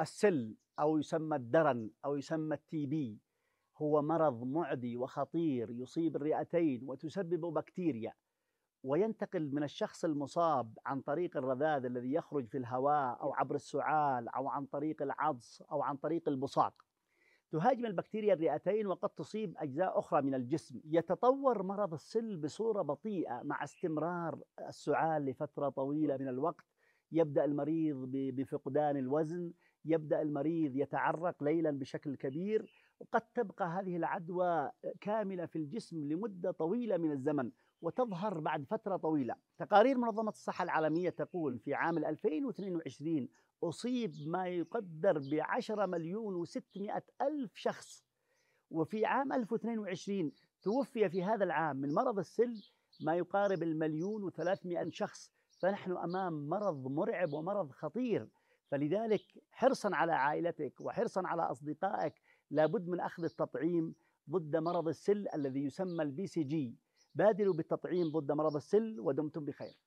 السل أو يسمى الدرن أو يسمى التي بي هو مرض معدي وخطير يصيب الرئتين وتسبب بكتيريا وينتقل من الشخص المصاب عن طريق الرذاذ الذي يخرج في الهواء أو عبر السعال أو عن طريق العطس أو عن طريق البصاق تهاجم البكتيريا الرئتين وقد تصيب أجزاء أخرى من الجسم يتطور مرض السل بصورة بطيئة مع استمرار السعال لفترة طويلة من الوقت يبدأ المريض بفقدان الوزن يبدأ المريض يتعرق ليلا بشكل كبير وقد تبقى هذه العدوى كاملة في الجسم لمدة طويلة من الزمن وتظهر بعد فترة طويلة تقارير منظمة الصحة العالمية تقول في عام 2022 أصيب ما يقدر ب 10 مليون و600 ألف شخص وفي عام 2022 توفي في هذا العام من مرض السل ما يقارب المليون و300 شخص فنحن أمام مرض مرعب ومرض خطير فلذلك حرصا على عائلتك وحرصا على أصدقائك لابد من أخذ التطعيم ضد مرض السل الذي يسمى البي سي جي بادروا بالتطعيم ضد مرض السل ودمتم بخير